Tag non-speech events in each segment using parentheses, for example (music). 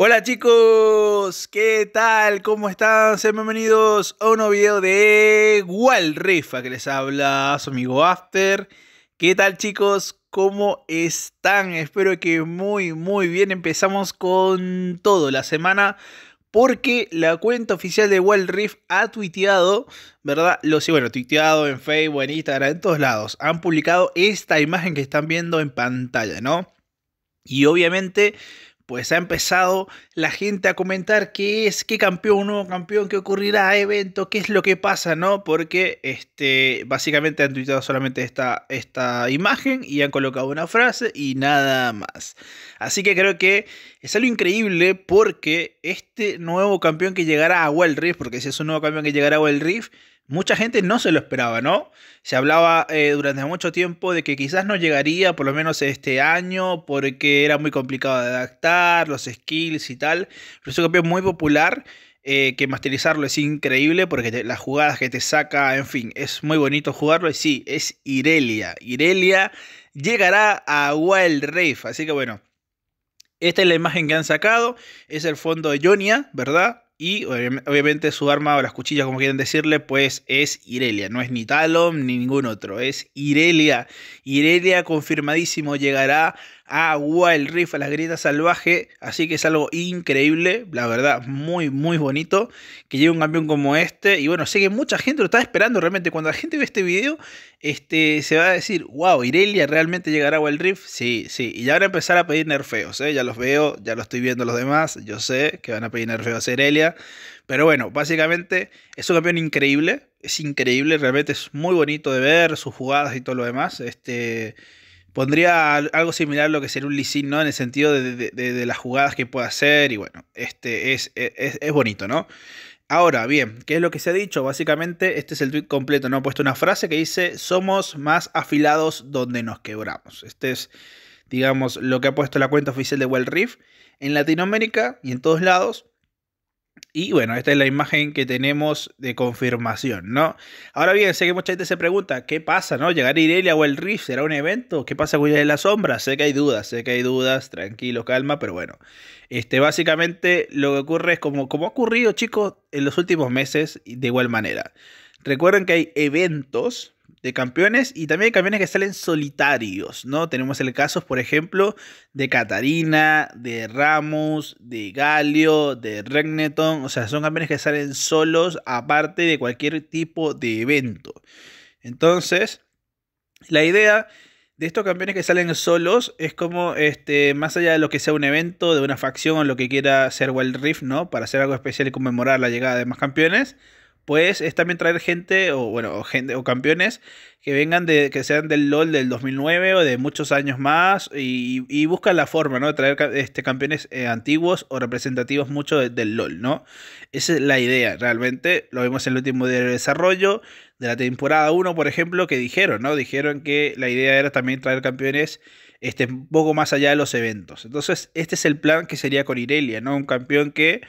Hola chicos, ¿qué tal? ¿Cómo están? Sean bienvenidos a un nuevo video de Wall a que les habla su amigo After. ¿Qué tal chicos? ¿Cómo están? Espero que muy muy bien. Empezamos con todo la semana porque la cuenta oficial de Wild ha tuiteado, ¿verdad? Lo sé, bueno, tuiteado en Facebook, en Instagram, en todos lados. Han publicado esta imagen que están viendo en pantalla, ¿no? Y obviamente pues ha empezado la gente a comentar qué es, qué campeón, nuevo campeón, qué ocurrirá, evento, qué es lo que pasa, ¿no? Porque este, básicamente han tuitado solamente esta, esta imagen y han colocado una frase y nada más. Así que creo que es algo increíble porque este nuevo campeón que llegará a Wild Rift, porque si es un nuevo campeón que llegará a Wild Rift, mucha gente no se lo esperaba, ¿no? Se hablaba eh, durante mucho tiempo de que quizás no llegaría, por lo menos este año, porque era muy complicado de adaptar, los skills y tal. Pero es un campeón muy popular, eh, que masterizarlo es increíble, porque las jugadas que te saca, en fin, es muy bonito jugarlo. Y sí, es Irelia. Irelia llegará a Wild Rift, así que bueno. Esta es la imagen que han sacado, es el fondo de Jonia, ¿verdad? Y obviamente su arma o las cuchillas, como quieren decirle, pues es Irelia. No es ni Talon ni ningún otro. Es Irelia. Irelia confirmadísimo llegará agua, el riff, la grita salvaje. Así que es algo increíble, la verdad, muy, muy bonito que llegue un campeón como este. Y bueno, sé que mucha gente lo está esperando realmente. Cuando la gente ve este video, este, se va a decir, wow, Irelia realmente llegará a Wild riff. Sí, sí. Y ya van a empezar a pedir nerfeos, ¿eh? ya los veo, ya lo estoy viendo los demás. Yo sé que van a pedir nerfeos a Irelia. Pero bueno, básicamente es un campeón increíble. Es increíble, realmente es muy bonito de ver sus jugadas y todo lo demás. Este pondría algo similar a lo que sería un Lee ¿no? En el sentido de, las jugadas que puede hacer y bueno, este es, bonito, ¿no? Ahora, bien, ¿qué es lo que se ha dicho? Básicamente, este es el tweet completo, ¿no? Ha puesto una frase que dice, somos más afilados donde nos quebramos. Este es, digamos, lo que ha puesto la cuenta oficial de Wild Reef. en Latinoamérica y en todos lados. Y bueno, esta es la imagen que tenemos de confirmación, ¿no? Ahora bien, sé que mucha gente se pregunta, ¿qué pasa, no? ¿Llegar a Irelia o el Rift será un evento? ¿Qué pasa con en la Sombra? Sé que hay dudas, sé que hay dudas, tranquilo, calma, pero bueno. Este, básicamente lo que ocurre es como, como ha ocurrido, chicos, en los últimos meses de igual manera. Recuerden que hay eventos de campeones y también de campeones que salen solitarios, ¿no? Tenemos el caso, por ejemplo, de Catarina, de Ramos, de Galio, de Regneton, o sea, son campeones que salen solos aparte de cualquier tipo de evento. Entonces, la idea de estos campeones que salen solos es como, este, más allá de lo que sea un evento, de una facción o lo que quiera hacer Wild Rift, ¿no? Para hacer algo especial y conmemorar la llegada de más campeones pues es también traer gente o bueno, gente o campeones que vengan de que sean del LoL del 2009 o de muchos años más y, y buscan la forma, ¿no? De traer este, campeones eh, antiguos o representativos mucho del LoL, ¿no? Esa es la idea, realmente. Lo vimos en el último de desarrollo de la temporada 1, por ejemplo, que dijeron, ¿no? Dijeron que la idea era también traer campeones este, un poco más allá de los eventos. Entonces, este es el plan que sería con Irelia, ¿no? Un campeón que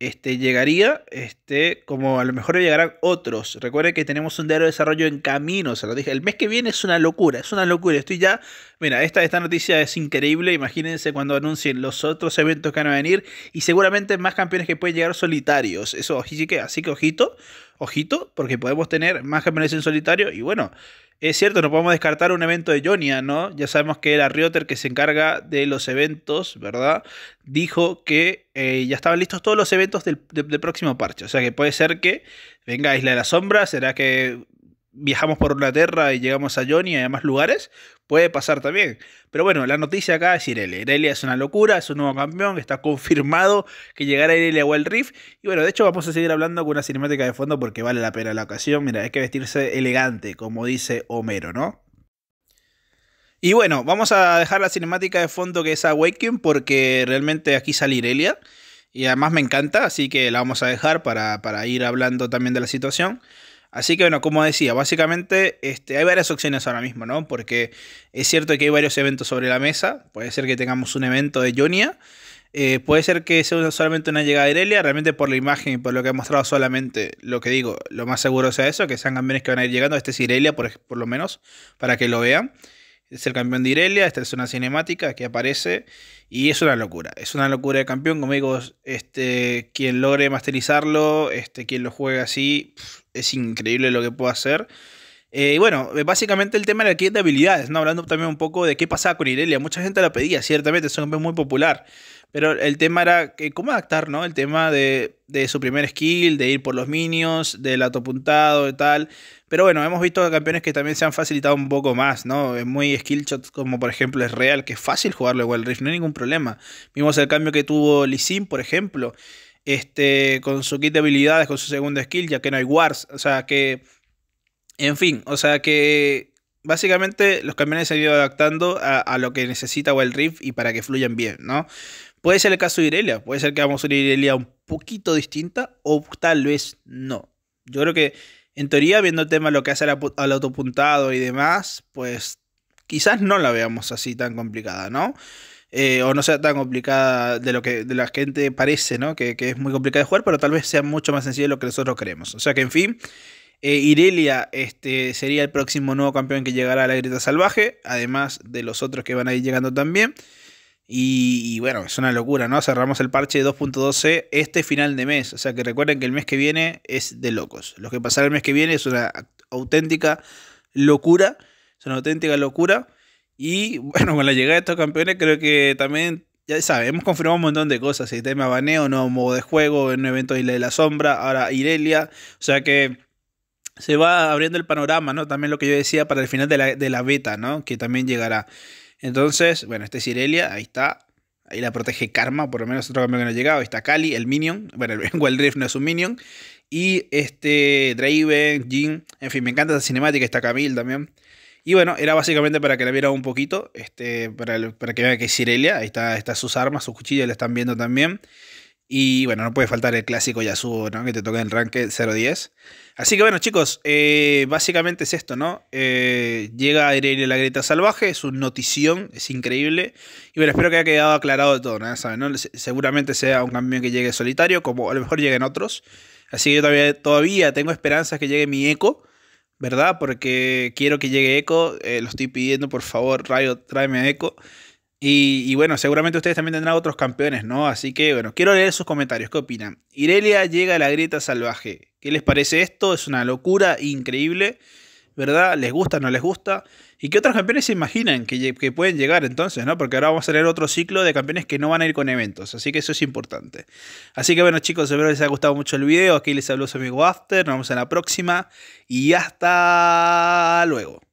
este, llegaría, este, como a lo mejor llegarán otros. Recuerden que tenemos un diario de desarrollo en camino, se lo dije. El mes que viene es una locura, es una locura. Estoy ya, mira, esta, esta noticia es increíble. Imagínense cuando anuncien los otros eventos que van a venir y seguramente más campeones que pueden llegar solitarios. Eso, así que, así que ojito ojito, porque podemos tener más gemelos en solitario. Y bueno, es cierto, no podemos descartar un evento de Jonia, ¿no? Ya sabemos que la Rioter que se encarga de los eventos, ¿verdad? Dijo que eh, ya estaban listos todos los eventos del, próximo parche. O sea que puede ser que venga Isla de la Sombra, será que viajamos por Inglaterra y llegamos a Johnny y a demás lugares, puede pasar también. Pero bueno, la noticia acá es Irelia. Irelia es una locura, es un nuevo campeón, está confirmado que llegará Irelia a Wild Rift. Y bueno, de hecho vamos a seguir hablando con una cinemática de fondo porque vale la pena la ocasión. Mira, hay que vestirse elegante, como dice Homero, ¿no? Y bueno, vamos a dejar la cinemática de fondo que es Awaken porque realmente aquí sale Irelia. Y además me encanta, así que la vamos a dejar para, para ir hablando también de la situación. Así que bueno, como decía, básicamente este, hay varias opciones ahora mismo, ¿no? Porque es cierto que hay varios eventos sobre la mesa. Puede ser que tengamos un evento de Jonia. Eh, puede ser que sea solamente una llegada de Irelia. Realmente por la imagen y por lo que ha mostrado solamente, lo que digo, lo más seguro sea eso, que sean campeones que van a ir llegando. Este es Irelia, por, por lo menos, para que lo vean es el campeón de Irelia, esta es una cinemática que aparece y es una locura, es una locura de campeón, como este, quien logre masterizarlo, este, quien lo juegue así, es increíble lo que puede hacer. Eh, y bueno, eh, básicamente el tema era kit de habilidades, ¿no? Hablando también un poco de qué pasaba con Irelia. Mucha gente la pedía, ciertamente, es un campeón muy popular. Pero el tema era cómo adaptar, ¿no? El tema de, su primer skill, de ir por los minions, del auto-puntado y tal. Pero bueno, hemos visto campeones que también se han facilitado un poco más, ¿no? Es eh, Muy skill shot como por ejemplo es Real, que es fácil jugarlo igual Rift, no hay ningún problema. Vimos el cambio que tuvo Lee por ejemplo, este, con su kit de habilidades, con su segundo skill, ya que no hay Wars. O sea, que en fin, o sea que básicamente los camiones se han ido adaptando a, a lo que necesita Wild Rift y para que fluyan bien, ¿no? Puede ser el caso de Irelia, puede ser que vamos a una Irelia un poquito distinta o tal vez no. Yo creo que en teoría, viendo el tema lo que hace al, autopuntado y demás, pues quizás no la veamos así tan complicada, ¿no? Eh, o no sea tan complicada de lo que de la gente parece, ¿no? Que, es muy complicado de jugar, pero tal vez sea mucho más sencillo de lo que nosotros creemos. O sea que, en fin, eh, Irelia este, sería el próximo nuevo campeón que llegará a la Grieta Salvaje, además de los otros que van a ir llegando también. Y, bueno, es una locura, ¿no? Cerramos el parche 2.12 este final de mes. O sea que recuerden que el mes que viene es de locos. Lo que pasará el mes que viene es una auténtica locura. Es una auténtica locura. Y bueno, con la llegada de estos campeones creo que también ya saben, hemos confirmado un montón de cosas. El tema baneo, nuevo modo de juego, en evento Isla de la Sombra, ahora Irelia. O sea que se va abriendo el panorama, ¿no? También lo que yo decía para el final de la, beta, ¿no? Que también llegará. Entonces, bueno, este es Irelia, ahí está. Ahí la protege Karma, por lo menos otro cambio que no ha llegado. Ahí está Kali, el Minion. Bueno, el (laughs) Wild no es un Minion. Y este Draven, Jin. En fin, me encanta esa cinemática. Está Camille también. Y bueno, era básicamente para que la vieran un poquito. Este, para, para que vean que es Irelia. Ahí está, está sus armas, sus cuchillos, la están viendo también. Y bueno, no puede faltar el clásico Yasuo, ¿no? Que te toca en el ranking 0-10. Así que bueno, chicos, eh, básicamente es esto, ¿no? Eh, llega a ir la grieta salvaje, es un notición, es increíble. Y bueno, espero que haya quedado aclarado de todo, ¿no? Seguramente sea un camión que llegue solitario, como a lo mejor lleguen otros. Así que yo todavía, todavía tengo esperanzas que llegue mi eco. ¿verdad? Porque quiero que llegue eco eh, lo estoy pidiendo, por favor, Rayo, tráeme a Echo. Y, bueno, seguramente ustedes también tendrán otros campeones, ¿no? Así que bueno, quiero leer sus comentarios. ¿Qué opinan? Irelia llega a la grieta salvaje. ¿Qué les parece esto? Es una locura increíble, ¿verdad? ¿Les gusta? ¿No les gusta? o ¿Y qué otros campeones se imaginan que, pueden llegar entonces, ¿no? Porque ahora vamos a tener otro ciclo de campeones que no van a ir con eventos. Así que eso es importante. Así que bueno, chicos, espero les haya gustado mucho el video. Aquí les habló su amigo After. Nos vemos en la próxima. Y hasta luego.